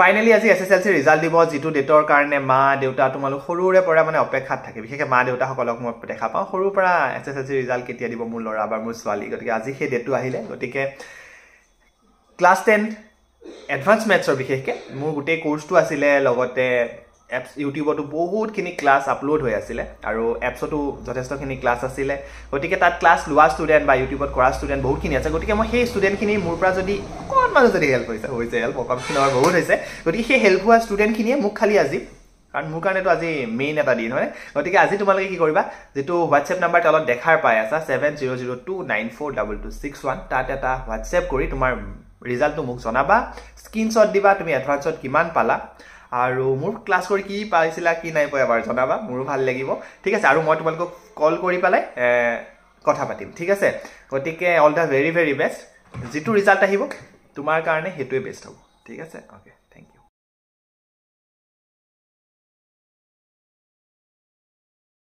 finally আজি S S L C result দিব যিটো ডেটৰ কাৰণে মা দেউতা তোমালোক সৰুৰে পৰা মানে অপেক্ষাত থাকে বিশেষকৈ মা দেউতাসকলক মই দেখা পাওঁ সৰুৰ পৰা S S L C result কেতিয়া দিব মোৰ ল'ৰা বা মোৰ ছোৱালী গতিকে আজি সেই ডেটটো আহিলে গতিকে ক্লাছ টেন এডভান্স মেথছৰ বিশেষকৈ মোৰ গোটেই কোৰ্চটো আছিলে লগতে এপছ ইউটিউবতো বহুতখিনি ক্লাছ আপলোড হৈ আছিলে আৰু এপছতো যথেষ্টখিনি ক্লাছ আছিলে গতিকে তাত ক্লাছ লোৱা ষ্টুডেণ্ট বা ইউটিউবত কৰা ষ্টুডেণ্ট বহুতখিনি আছে গতিকে মই সেই ষ্টুডেণ্টখিনি মোৰ পৰা যদি মানুহ যদি হেল্প কৰিছে হৈছে হেল্প অকণ খিনিৰ বহুত হৈছে গতিকে সেই হেল্প হোৱা ষ্টুডেণ্টখিনিয়ে মোক খালী আজি কাৰণ মোৰ কাৰণেতো আজি মেইন এটা দিন হয় গতিকে আজি তোমালোকে কি কৰিবা যিটো হোৱাটছএপ নাম্বাৰ তলত দেখাৰ পাই আছা seven zero' zero' two nine four double two six one তাত এটা হোৱাটছএপ কৰি তোমাৰ ৰিজাল্টটো মোক জনাবা স্ক্ৰীণশ্বট দিবা তুমি এডভান্সত কিমান পালা আৰু মোৰ ক্লাছ কৰি কি পাইছিলা কি নাই পোৱা এবাৰ জনাবা মোৰো ভাল লাগিব ঠিক আছে আৰু মই তোমালোকক কল কৰি পেলাই কথা পাতিম ঠিক আছে গতিকে all the very very best যিটো ৰিজাল্ট আহিব তোমাৰ কাৰণে সেইটোৱে বেষ্ট হ'ব ঠিক আছে অ'কে থেংক ইউ